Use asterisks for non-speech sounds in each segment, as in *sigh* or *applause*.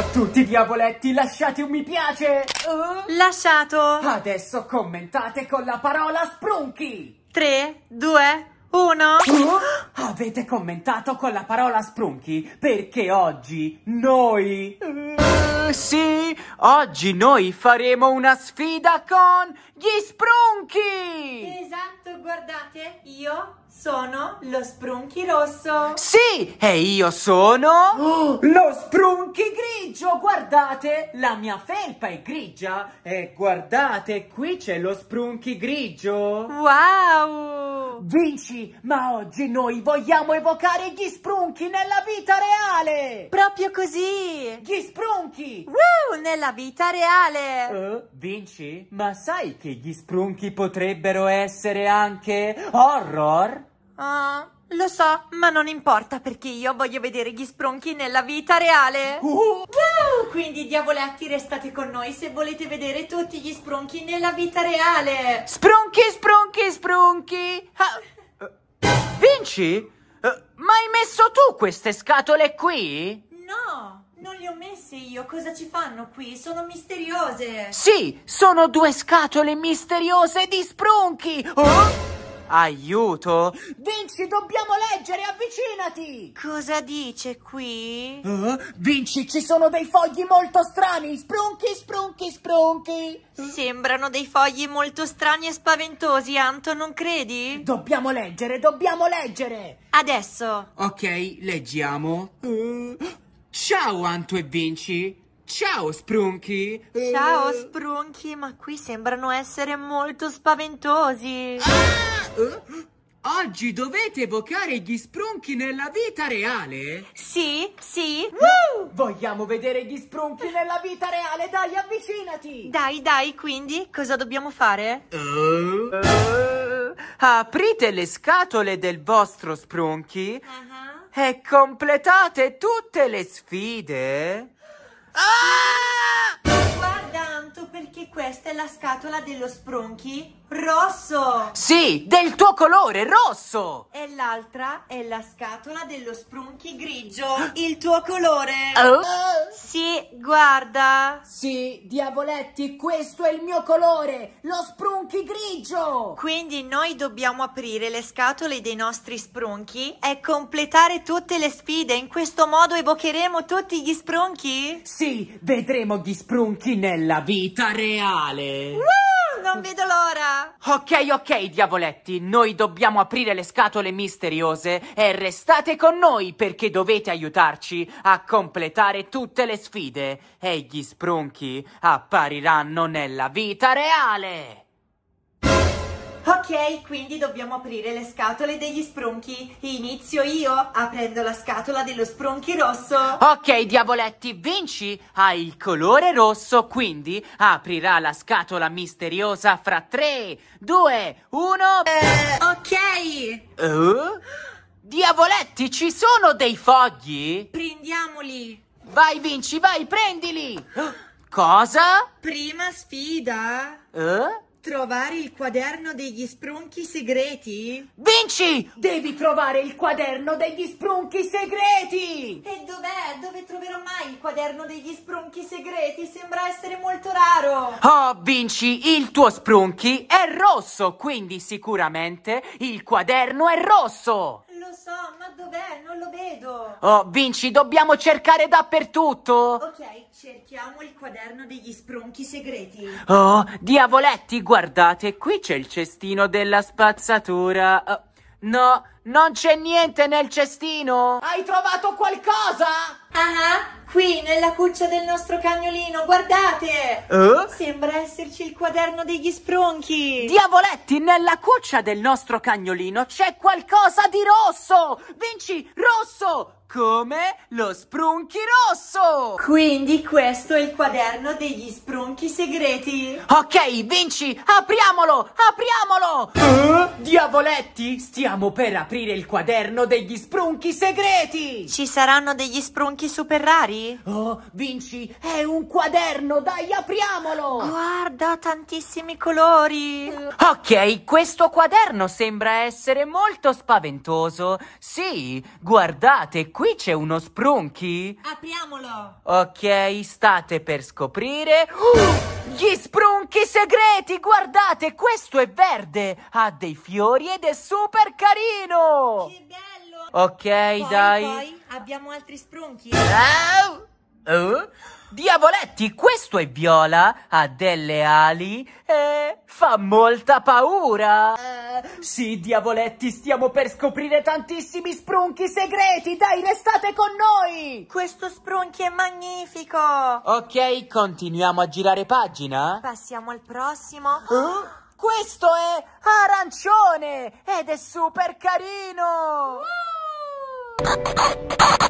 a tutti diavoletti, lasciate un mi piace! Uh? Lasciato! Adesso commentate con la parola sprunchi! 3, 2, 1... Uh? Avete commentato con la parola sprunchi perché oggi noi... Uh, sì, oggi noi faremo una sfida con gli sprunchi! Esatto, guardate, io sono lo sprunchi rosso. Sì, e io sono... Oh, lo sprunchi grigio, guardate, la mia felpa è grigia. E guardate, qui c'è lo sprunchi grigio. Wow! Vinci, ma oggi noi vogliamo evocare gli sprunchi nella vita reale. Proprio così. Gli sprunchi. Woo, nella vita reale. Uh, Vinci, ma sai che gli sprunchi potrebbero essere anche horror? Ah, lo so, ma non importa perché io voglio vedere gli spronchi nella vita reale. Oh. Uh, quindi diavoletti restate con noi se volete vedere tutti gli spronchi nella vita reale. Spronchi, spronchi, spronchi. Ah. Vinci? Eh, ma hai messo tu queste scatole qui? No, non le ho messe io. Cosa ci fanno qui? Sono misteriose. Sì, sono due scatole misteriose di spronchi. Oh! Aiuto! Vinci, dobbiamo leggere, avvicinati! Cosa dice qui? Uh, Vinci, ci sono dei fogli molto strani, sprunchi, sprunchi, sprunchi! Sembrano dei fogli molto strani e spaventosi, Anto, non credi? Dobbiamo leggere, dobbiamo leggere! Adesso! Ok, leggiamo. Uh, ciao, Anto e Vinci! Ciao Sprunky! Eh? Ciao Sprunky, ma qui sembrano essere molto spaventosi! Ah! Eh? Oggi dovete evocare gli sprunchi nella vita reale? Sì, sì. Woo! Vogliamo vedere gli sprunchi nella vita reale, dai, avvicinati! Dai, dai, quindi cosa dobbiamo fare? Uh. Uh. Aprite le scatole del vostro sprunchi uh -huh. e completate tutte le sfide. Ah! Guarda, Anto, perché questa è la scatola dello sprunchi Rosso! Sì, del tuo colore, rosso! E l'altra è la scatola dello sprunchi grigio, il tuo colore! Oh. Oh. Sì, guarda! Sì, diavoletti, questo è il mio colore, lo sprunchi grigio! Quindi noi dobbiamo aprire le scatole dei nostri sprunchi e completare tutte le sfide, in questo modo evocheremo tutti gli sprunchi? Sì, vedremo gli sprunchi nella vita reale! Woo! Non vedo l'ora! Ok, ok, diavoletti, noi dobbiamo aprire le scatole misteriose e restate con noi perché dovete aiutarci a completare tutte le sfide e gli sprunchi appariranno nella vita reale! Ok, quindi dobbiamo aprire le scatole degli spronchi. Inizio io aprendo la scatola dello spronchi rosso. Ok, diavoletti, Vinci ha il colore rosso, quindi aprirà la scatola misteriosa fra 3, 2, 1... Eh, ok! Uh? Diavoletti, ci sono dei fogli? Prendiamoli! Vai Vinci, vai, prendili! *gasps* Cosa? Prima sfida! Eh? Trovare il quaderno degli sprunchi segreti? Vinci! Devi trovare il quaderno degli sprunchi segreti! E dov'è? Dove troverò mai il quaderno degli sprunchi segreti? Sembra essere molto raro! Oh, Vinci, il tuo sprunchi è rosso, quindi sicuramente il quaderno è rosso! lo so, ma dov'è? Non lo vedo. Oh, Vinci, dobbiamo cercare dappertutto. Ok, cerchiamo il quaderno degli spronchi segreti. Oh, diavoletti, guardate, qui c'è il cestino della spazzatura. Oh. No, non c'è niente nel cestino! Hai trovato qualcosa? Ah, ah, qui nella cuccia del nostro cagnolino, guardate! Eh? Sembra esserci il quaderno degli spronchi! Diavoletti, nella cuccia del nostro cagnolino c'è qualcosa di rosso! Vinci, rosso! come lo sprunchi rosso! Quindi questo è il quaderno degli sprunchi segreti! Ok, Vinci, apriamolo! Apriamolo! Eh? Diavoletti, stiamo per aprire il quaderno degli sprunchi segreti! Ci saranno degli sprunchi super rari? Oh, Vinci, è un quaderno, dai, apriamolo! Guarda, tantissimi colori! Ok, questo quaderno sembra essere molto spaventoso! Sì, guardate qui! qui c'è uno spronchi? Apriamolo! Ok, state per scoprire... Oh! Gli spronchi segreti, guardate, questo è verde, ha dei fiori ed è super carino! Che bello! Ok, poi, dai... Poi abbiamo altri spronchi. Ah! Oh? Diavoletti, questo è Viola, ha delle ali e fa molta paura. Eh, sì, diavoletti, stiamo per scoprire tantissimi sprunchi segreti, dai, restate con noi! Questo sprunchi è magnifico! Ok, continuiamo a girare pagina? Passiamo al prossimo. Uh? Questo è arancione ed è super carino! Uh! *laughs*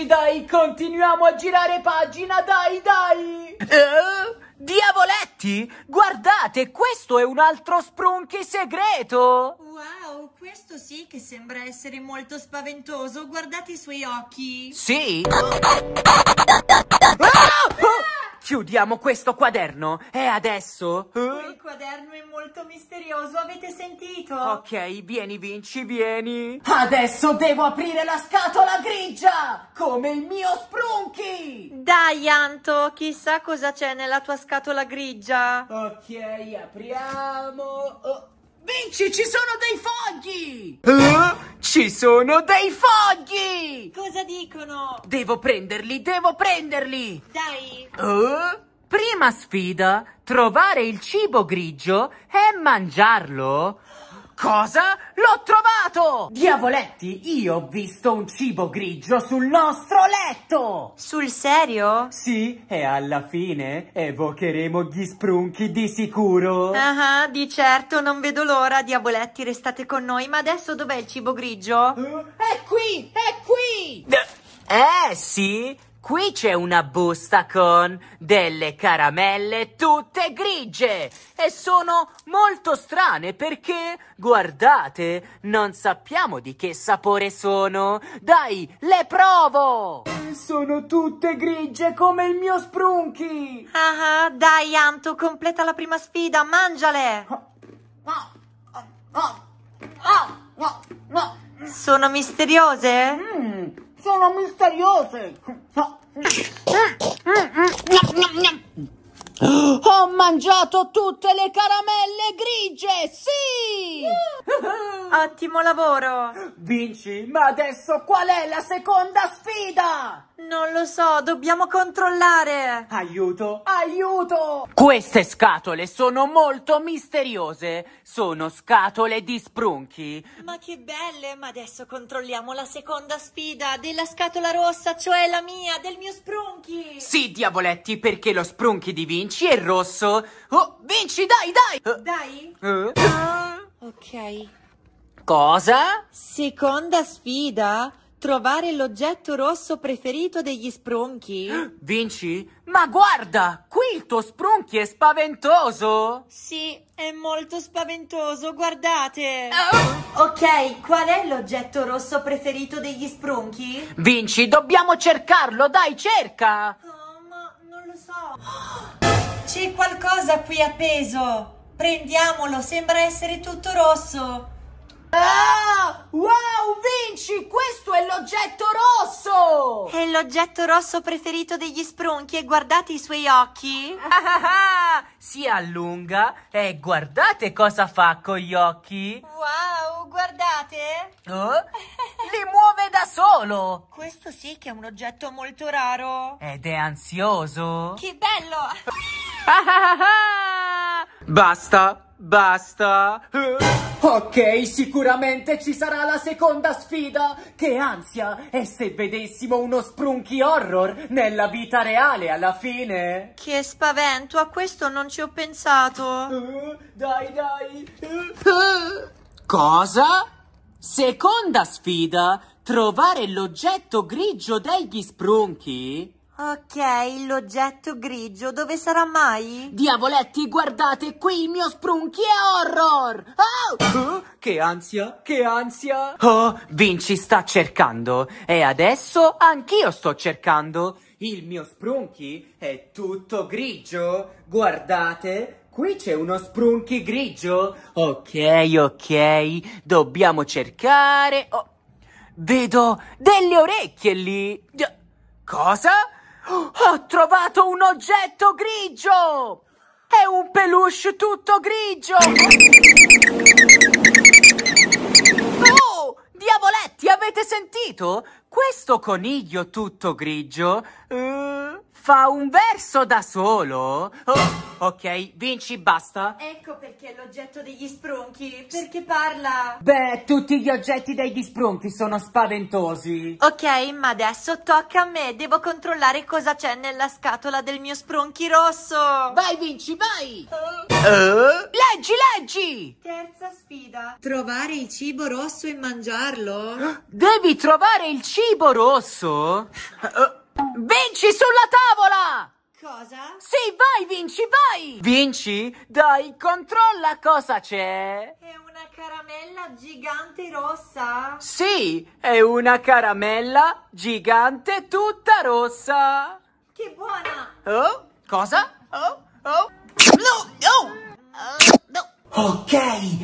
Amici dai, continuiamo a girare pagina, dai dai! Uh, diavoletti, guardate, questo è un altro sprunchi segreto! Wow, questo sì che sembra essere molto spaventoso, guardate i suoi occhi! Sì! Ah! Chiudiamo questo quaderno. e eh, adesso? Eh? Il quaderno è molto misterioso, avete sentito? Ok, vieni Vinci, vieni. Adesso devo aprire la scatola grigia, come il mio Sprunky. Dai Anto, chissà cosa c'è nella tua scatola grigia. Ok, apriamo. Oh. Vinci, ci sono dei fogli! Eh? Ci sono dei fogli! Cosa dicono? Devo prenderli, devo prenderli! Dai! Eh? Prima sfida, trovare il cibo grigio e mangiarlo. Cosa? L'ho trovato! Diavoletti, io ho visto un cibo grigio sul nostro letto! Sul serio? Sì, e alla fine evocheremo gli sprunchi di sicuro! Ah, uh -huh, di certo, non vedo l'ora, diavoletti, restate con noi, ma adesso dov'è il cibo grigio? Uh, è qui, è qui! Eh, sì, Qui c'è una busta con delle caramelle tutte grigie e sono molto strane perché, guardate, non sappiamo di che sapore sono. Dai, le provo! Sono tutte grigie come il mio sprunchi! Ah, ah dai Anto, completa la prima sfida, mangiale! Sono misteriose? Mmm! sono misteriose. Ah, ah, ah, ho mangiato tutte le caramelle grigie, sì! *laughs* Ottimo lavoro! Vinci, ma adesso qual è la seconda sfida? Non lo so, dobbiamo controllare! Aiuto, aiuto! Queste scatole sono molto misteriose. Sono scatole di sprunchi. Ma che belle! Ma adesso controlliamo la seconda sfida della scatola rossa, cioè la mia, del mio sprunchi! Sì, diavoletti, perché lo sprunchi di Vinci è rosso rosso. Oh, vinci, dai, dai! Eh. Dai? Uh. Ok. Cosa? Seconda sfida? Trovare l'oggetto rosso preferito degli spronchi? Vinci? Ma guarda, qui il tuo spronchi è spaventoso! Sì, è molto spaventoso, guardate! Oh. Ok, qual è l'oggetto rosso preferito degli spronchi? Vinci, dobbiamo cercarlo, dai, cerca! Oh, ma non lo so! *gasps* C'è qualcosa qui appeso! Prendiamolo, sembra essere tutto rosso! Ah! Wow, Vinci! Questo è l'oggetto Oh. È l'oggetto rosso preferito degli spronchi e guardate i suoi occhi. Ah, ah, ah. si allunga e guardate cosa fa con gli occhi. Wow, guardate! Oh, li muove da solo! Questo sì che è un oggetto molto raro. Ed è ansioso. Che bello! Ah, Basta! Basta. Ok, sicuramente ci sarà la seconda sfida. Che ansia! E se vedessimo uno sprunchi horror nella vita reale alla fine? Che spavento, a questo non ci ho pensato. Uh, dai, dai. Uh. Cosa? Seconda sfida? Trovare l'oggetto grigio degli sprunchi? Ok, l'oggetto grigio dove sarà mai? Diavoletti, guardate qui il mio sprunchi è horror! Oh! Oh, che ansia, che ansia! Oh, Vinci sta cercando e adesso anch'io sto cercando. Il mio sprunchi è tutto grigio. Guardate, qui c'è uno sprunchi grigio. Ok, ok, dobbiamo cercare... Oh, vedo delle orecchie lì. Cosa? Ho trovato un oggetto grigio! È un peluche tutto grigio! Oh, diavoletti, avete sentito? Questo coniglio tutto grigio... Uh fa un verso da solo? Oh, ok, vinci, basta. Ecco perché è l'oggetto degli spronchi, perché parla. Beh, tutti gli oggetti degli spronchi sono spaventosi. Ok, ma adesso tocca a me, devo controllare cosa c'è nella scatola del mio spronchi rosso. Vai, vinci, vai. Oh. Uh? Leggi, leggi. Terza sfida. Trovare il cibo rosso e mangiarlo. Devi trovare il cibo rosso? Uh. Vinci sulla tavola! Cosa? Sì, vai Vinci, vai! Vinci, dai, controlla cosa c'è! È una caramella gigante rossa? Sì, è una caramella gigante tutta rossa! Che buona! Oh, cosa? Oh, oh! No, no! Uh, no! Ok,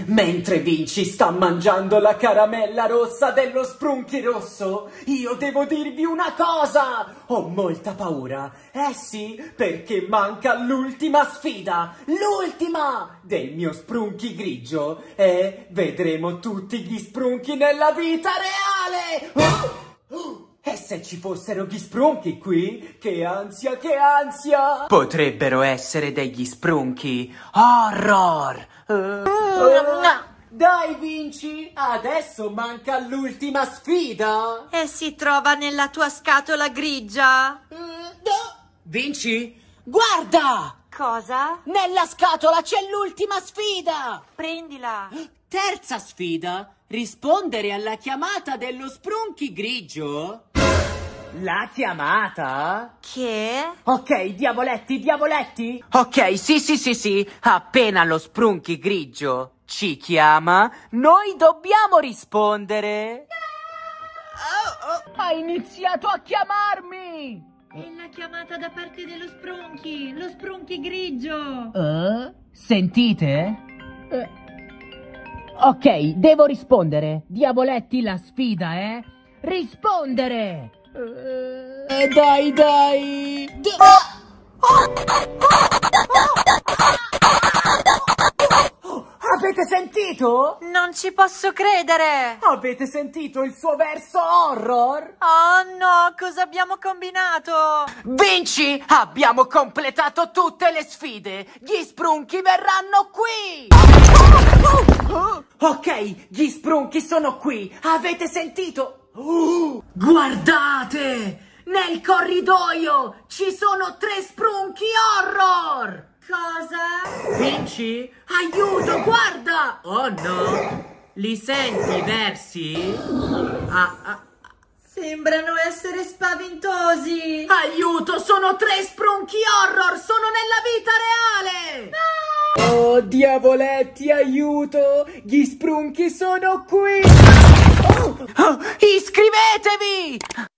mentre Vinci sta mangiando la caramella rossa dello sprunchi rosso, io devo dirvi una cosa! Ho molta paura. Eh sì, perché manca l'ultima sfida, l'ultima del mio sprunchi grigio e vedremo tutti gli sprunchi nella vita reale! Oh! Oh! E se ci fossero gli sprunchi qui? Che ansia, che ansia! Potrebbero essere degli sprunchi horror! Eh, Dai Vinci, adesso manca l'ultima sfida! E si trova nella tua scatola grigia? Mm, no! Vinci, guarda! Cosa? Nella scatola c'è l'ultima sfida! Prendila! Terza sfida, rispondere alla chiamata dello sprunchi grigio? La chiamata? Che? Ok, diavoletti, diavoletti! Ok, sì, sì, sì, sì, appena lo sprunchi grigio ci chiama, noi dobbiamo rispondere! Oh, oh. Ha iniziato a chiamarmi! È la chiamata da parte dello sprunchi, lo sprunchi grigio! Uh, sentite? Uh. Ok, devo rispondere. Diavoletti, la sfida è... Eh? Rispondere! Eh, dai, dai! D Avete sentito? Non ci posso credere! Avete sentito il suo verso horror? Oh no, cosa abbiamo combinato? Vinci! Abbiamo completato tutte le sfide! Gli sprunchi verranno qui! Ok, gli sprunchi sono qui! Avete sentito? Oh, guardate! Nel corridoio ci sono tre sprunchi horror! Cosa? Vinci? Aiuto, guarda! Oh no! Li senti, versi? Ah, ah. Sembrano essere spaventosi! Aiuto, sono tre sprunchi horror! Sono nella vita reale! Ah! Oh, diavoletti, aiuto! Gli sprunchi sono qui! Oh! Oh, iscrivetevi!